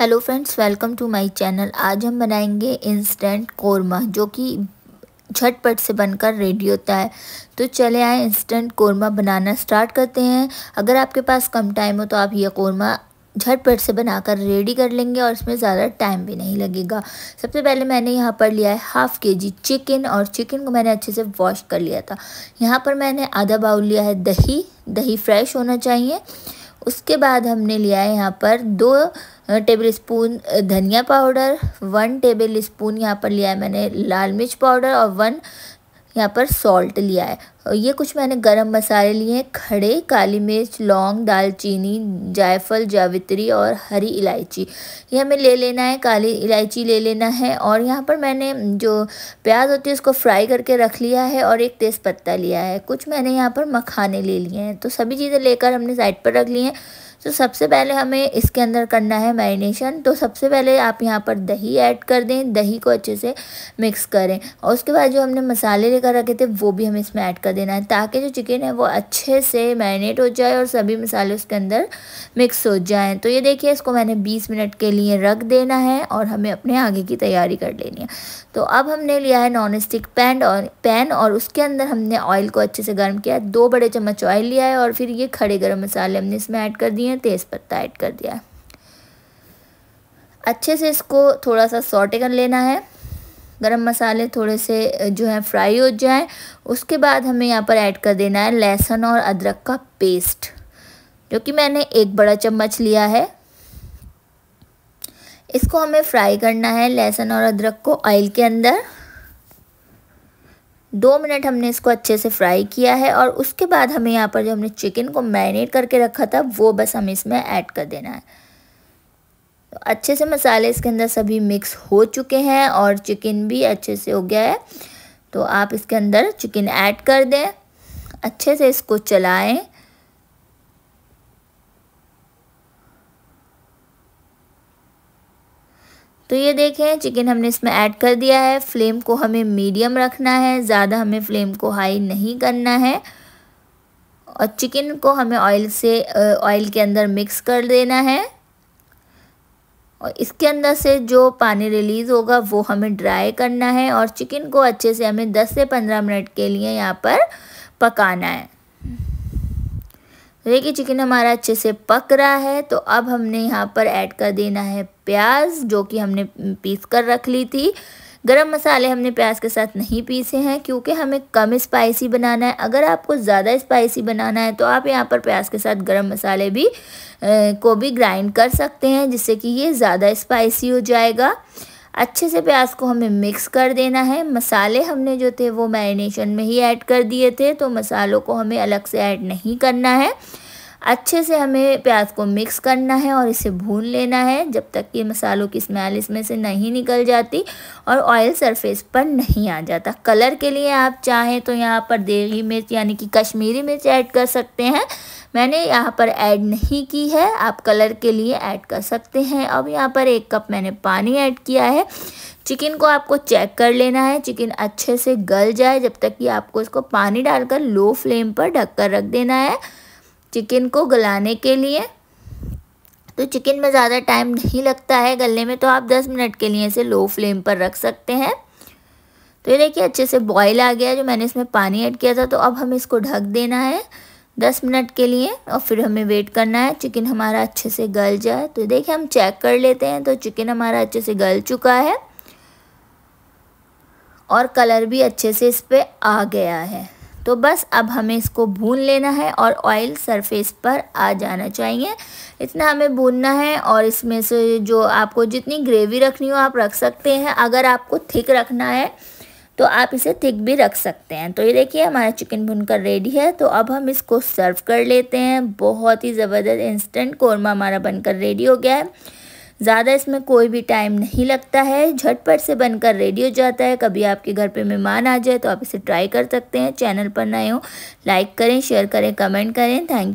hello friends welcome to my channel आज हम बनाएंगे इंस्टेंट कोरमा जो कि झटपट से बनकर रेडी होता है तो चले आए इंस्टेंट कोरमा बनाना स्टार्ट करते हैं अगर आपके पास कम टाइम हो तो आप ये कोरमा झटपट से बनाकर रेडी कर लेंगे और इसमें ज़्यादा टाइम भी नहीं लगेगा सबसे पहले मैंने यहाँ पर लिया है हाफ़ के जी चिकन और चिकन को मैंने अच्छे से वॉश कर लिया था यहाँ पर मैंने आधा बाउल लिया है दही दही फ्रेश होना चाहिए उसके बाद हमने लिया है यहाँ पर दो टेबल स्पून धनिया पाउडर वन टेबल स्पून यहाँ पर लिया है मैंने लाल मिर्च पाउडर और वन यहाँ पर सॉल्ट लिया है और ये कुछ मैंने गरम मसाले लिए हैं खड़े काली मिर्च लौंग दालचीनी जायफल जावित्री और हरी इलायची ये हमें ले लेना है काली इलायची ले लेना है और यहाँ पर मैंने जो प्याज होती है उसको फ्राई करके रख लिया है और एक तेज़ पत्ता लिया है कुछ मैंने यहाँ पर मखाने ले लिए हैं तो सभी चीज़ें लेकर हमने साइड पर रख ली हैं तो सबसे पहले हमें इसके अंदर करना है मैरिनेशन तो सबसे पहले आप यहाँ पर दही ऐड कर दें दही को अच्छे से मिक्स करें और उसके बाद जो हमने मसाले लेकर रखे थे वो भी हमें इसमें ऐड कर देना है ताकि जो चिकन है वो अच्छे से मैरिनेट हो जाए और सभी मसाले उसके अंदर मिक्स हो जाएँ तो ये देखिए इसको मैंने बीस मिनट के लिए रख देना है और हमें अपने आगे की तैयारी कर लेनी है तो अब हमने लिया है नॉन स्टिक पैन और पैन और उसके अंदर हमने ऑयल को अच्छे से गर्म किया दो बड़े चम्मच ऑयल लिया है और फिर ये खड़े गर्म मसाले हमने इसमें ऐड कर दिए मैंने तेज़पत्ता ऐड कर दिया है अच्छे से इसको थोड़ा सा सॉटे कर लेना है गरम मसाले थोड़े से जो है फ्राई हो जाए उसके बाद हमें यहाँ पर ऐड कर देना है लहसुन और अदरक का पेस्ट जो कि मैंने एक बड़ा चम्मच लिया है इसको हमें फ्राई करना है लहसुन और अदरक को ऑयल के अंदर दो मिनट हमने इसको अच्छे से फ्राई किया है और उसके बाद हमें यहाँ पर जो हमने चिकन को मैरिनेट करके रखा था वो बस हमें इसमें ऐड कर देना है तो अच्छे से मसाले इसके अंदर सभी मिक्स हो चुके हैं और चिकन भी अच्छे से हो गया है तो आप इसके अंदर चिकन ऐड कर दें अच्छे से इसको चलाएं तो ये देखें चिकन हमने इसमें ऐड कर दिया है फ्लेम को हमें मीडियम रखना है ज़्यादा हमें फ्लेम को हाई नहीं करना है और चिकन को हमें ऑयल से ऑयल के अंदर मिक्स कर देना है और इसके अंदर से जो पानी रिलीज़ होगा वो हमें ड्राई करना है और चिकन को अच्छे से हमें 10 से 15 मिनट के लिए यहाँ पर पकाना है देखिए चिकन हमारा अच्छे से पक रहा है तो अब हमने यहाँ पर ऐड कर देना है प्याज जो कि हमने पीस कर रख ली थी गरम मसाले हमने प्याज के साथ नहीं पीसे हैं क्योंकि हमें कम स्पाइसी बनाना है अगर आपको ज़्यादा स्पाइसी बनाना है तो आप यहाँ पर प्याज के साथ गरम मसाले भी ए, को भी ग्राइंड कर सकते हैं जिससे कि ये ज़्यादा स्पाइसी हो जाएगा अच्छे से प्याज को हमें मिक्स कर देना है मसाले हमने जो थे वो मैरिनेशन में ही ऐड कर दिए थे तो मसालों को हमें अलग से ऐड नहीं करना है अच्छे से हमें प्याज को मिक्स करना है और इसे भून लेना है जब तक कि मसालों की स्मेल इसमें से नहीं निकल जाती और ऑयल सरफेस पर नहीं आ जाता कलर के लिए आप चाहें तो यहाँ पर देगी मिर्च यानी कि कश्मीरी मिर्च ऐड कर सकते हैं मैंने यहाँ पर ऐड नहीं की है आप कलर के लिए ऐड कर सकते हैं अब यहाँ पर एक कप मैंने पानी ऐड किया है चिकन को आपको चेक कर लेना है चिकन अच्छे से गल जाए जब तक कि आपको इसको पानी डालकर लो फ्लेम पर ढककर रख देना है चिकन को गलाने के लिए तो चिकन में ज़्यादा टाइम नहीं लगता है गलने में तो आप 10 मिनट के लिए इसे लो फ्लेम पर रख सकते हैं तो ये देखिए अच्छे से बॉईल आ गया जो मैंने इसमें पानी ऐड किया था तो अब हमें इसको ढक देना है दस मिनट के लिए और फिर हमें वेट करना है चिकन हमारा अच्छे से गल जाए तो देखिए हम चेक कर लेते हैं तो चिकन हमारा अच्छे से गल चुका है और कलर भी अच्छे से इस पर आ गया है तो बस अब हमें इसको भून लेना है और ऑयल सरफेस पर आ जाना चाहिए इतना हमें भूनना है और इसमें से जो आपको जितनी ग्रेवी रखनी हो आप रख सकते हैं अगर आपको थिक रखना है तो आप इसे थिक भी रख सकते हैं तो ये देखिए हमारा चिकन भुनकर रेडी है तो अब हम इसको सर्व कर लेते हैं बहुत ही ज़बरदस्त इंस्टेंट कौरमा हमारा बनकर रेडी हो गया है ज़्यादा इसमें कोई भी टाइम नहीं लगता है झटपट से बनकर रेडी हो जाता है कभी आपके घर पे मेहमान आ जाए तो आप इसे ट्राई कर सकते हैं चैनल पर नए हो लाइक करें शेयर करें कमेंट करें थैंक